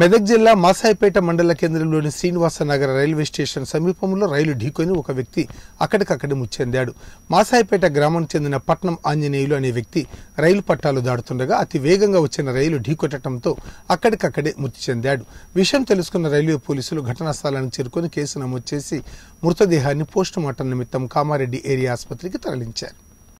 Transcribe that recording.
మెదక్ జిల్లా మాసాయిపేట మండల కేంద్రంలోని శ్రీనివాస నగర రైల్వే స్టేషన్ సమీపంలో రైలు ఢీకొని ఒక వ్యక్తి అక్కడికక్కడే ముచ్చెందాడు మాసాయిపేట గ్రామానికి చెందిన పట్నం ఆంజనేయులు అనే వ్యక్తి రైలు పట్టాలు దాడుతుండగా అతి వేగంగా వచ్చిన రైలు ఢీకొట్టడంతో అక్కడికక్కడే మృతి చెందాడు విషయం తెలుసుకున్న రైల్వే పోలీసులు ఘటనా స్థలానికి చేరుకుని కేసు నమోదు చేసి మృతదేహాన్ని పోస్టుమార్టం నిమిత్తం కామారెడ్డి ఏరియా ఆసుపత్రికి తరలించారు